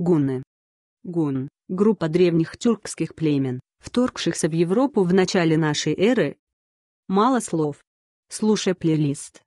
Гунны. Гун – группа древних тюркских племен, вторгшихся в Европу в начале нашей эры. Мало слов. Слушай плейлист.